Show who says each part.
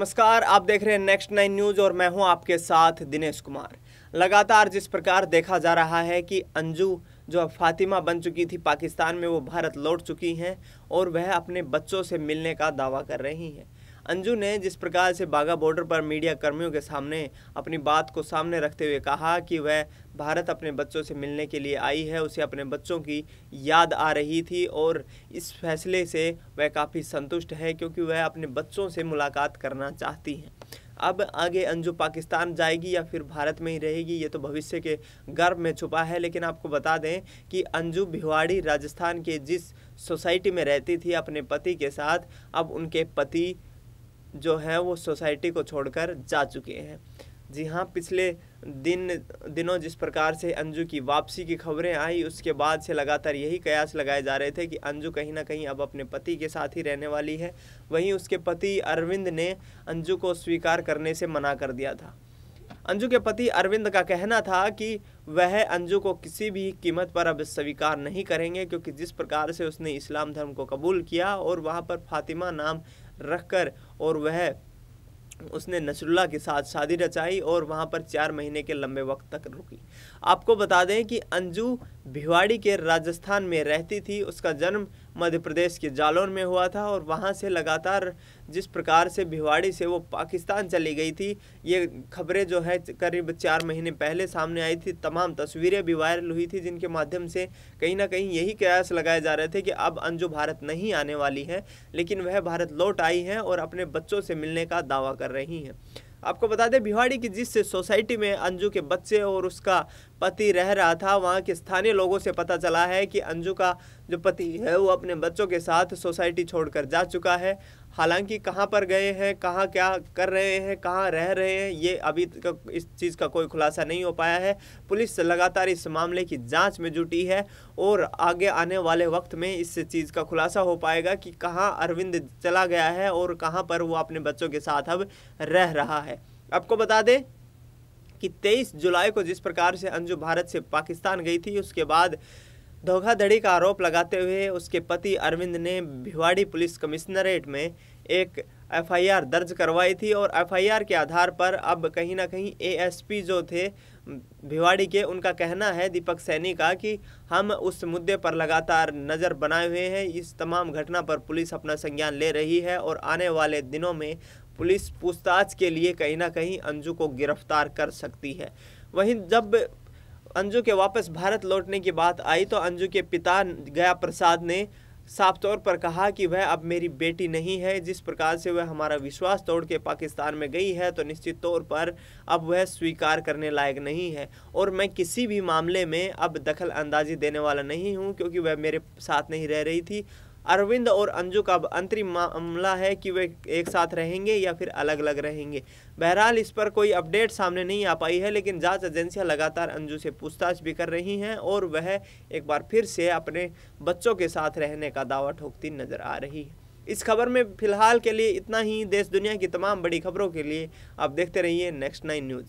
Speaker 1: नमस्कार आप देख रहे हैं नेक्स्ट नाइन न्यूज और मैं हूं आपके साथ दिनेश कुमार लगातार जिस प्रकार देखा जा रहा है कि अंजू जो अब फातिमा बन चुकी थी पाकिस्तान में वो भारत लौट चुकी हैं और वह अपने बच्चों से मिलने का दावा कर रही हैं अंजू ने जिस प्रकार से बाघा बॉर्डर पर मीडिया कर्मियों के सामने अपनी बात को सामने रखते हुए कहा कि वह भारत अपने बच्चों से मिलने के लिए आई है उसे अपने बच्चों की याद आ रही थी और इस फैसले से वह काफ़ी संतुष्ट है क्योंकि वह अपने बच्चों से मुलाकात करना चाहती हैं अब आगे अंजू पाकिस्तान जाएगी या फिर भारत में ही रहेगी ये तो भविष्य के गर्भ में छुपा है लेकिन आपको बता दें कि अंजू भिवाड़ी राजस्थान के जिस सोसाइटी में रहती थी अपने पति के साथ अब उनके पति जो हैं वो सोसाइटी को छोड़कर जा चुके हैं जी हाँ पिछले दिन दिनों जिस प्रकार से अंजू की वापसी की खबरें आई उसके बाद से लगातार यही कयास लगाए जा रहे थे कि अंजू कहीं ना कहीं अब अपने पति के साथ ही रहने वाली है वहीं उसके पति अरविंद ने अंजू को स्वीकार करने से मना कर दिया था अंजू के पति अरविंद का कहना था कि वह अंजू को किसी भी कीमत पर अब स्वीकार नहीं करेंगे क्योंकि जिस प्रकार से उसने इस्लाम धर्म को कबूल किया और वहाँ पर फातिमा नाम रखकर और वह उसने नसरुल्ला के साथ शादी रचाई और वहाँ पर चार महीने के लंबे वक्त तक रुकी आपको बता दें कि अंजू भिवाड़ी के राजस्थान में रहती थी उसका जन्म मध्य प्रदेश के जालौन में हुआ था और वहाँ से लगातार जिस प्रकार से भिवाड़ी से वो पाकिस्तान चली गई थी ये खबरें जो है करीब चार महीने पहले सामने आई थी तमाम तस्वीरें भी वायरल हुई थी जिनके माध्यम से कहीं ना कहीं यही कयास लगाए जा रहे थे कि अब अंजू भारत नहीं आने वाली है लेकिन वह भारत लौट आई हैं और अपने बच्चों से मिलने का दावा कर रही हैं आपको बता दें भिवाड़ी की जिस सोसाइटी में अंजू के बच्चे और उसका पति रह रहा था वहाँ के स्थानीय लोगों से पता चला है कि अंजू का जो पति है वो अपने बच्चों के साथ सोसाइटी छोड़कर जा चुका है हालांकि कहाँ पर गए हैं कहाँ क्या कर रहे हैं कहाँ रह रहे हैं ये अभी तक इस चीज़ का कोई खुलासा नहीं हो पाया है पुलिस लगातार इस मामले की जांच में जुटी है और आगे आने वाले वक्त में इस चीज़ का खुलासा हो पाएगा कि कहाँ अरविंद चला गया है और कहाँ पर वो अपने बच्चों के साथ अब रह रहा है आपको बता दें कि 23 जुलाई को जिस प्रकार से अंजू भारत से पाकिस्तान गई थी उसके बाद धोखाधड़ी का आरोप लगाते हुए उसके पति अरविंद ने भिवाड़ी पुलिस कमिश्नरेट में एक एफआईआर दर्ज करवाई थी और एफआईआर के आधार पर अब कहीं ना कहीं एएसपी जो थे भिवाड़ी के उनका कहना है दीपक सैनी का कि हम उस मुद्दे पर लगातार नज़र बनाए हुए हैं इस तमाम घटना पर पुलिस अपना संज्ञान ले रही है और आने वाले दिनों में पुलिस पूछताछ के लिए कहीं ना कहीं अंजू को गिरफ्तार कर सकती है वहीं जब अंजू के वापस भारत लौटने की बात आई तो अंजू के पिता गया प्रसाद ने साफ तौर पर कहा कि वह अब मेरी बेटी नहीं है जिस प्रकार से वह हमारा विश्वास तोड़ के पाकिस्तान में गई है तो निश्चित तौर पर अब वह स्वीकार करने लायक नहीं है और मैं किसी भी मामले में अब दखल अंदाजी देने वाला नहीं हूँ क्योंकि वह मेरे साथ नहीं रह रही थी अरविंद और अंजू का अंतरिम मामला है कि वे एक साथ रहेंगे या फिर अलग अलग रहेंगे बहरहाल इस पर कोई अपडेट सामने नहीं आ पाई है लेकिन जांच एजेंसियां लगातार अंजू से पूछताछ भी कर रही हैं और वह एक बार फिर से अपने बच्चों के साथ रहने का दावा ठोकती नजर आ रही है इस खबर में फिलहाल के लिए इतना ही देश दुनिया की तमाम बड़ी खबरों के लिए आप देखते रहिए नेक्स्ट नाइन न्यूज़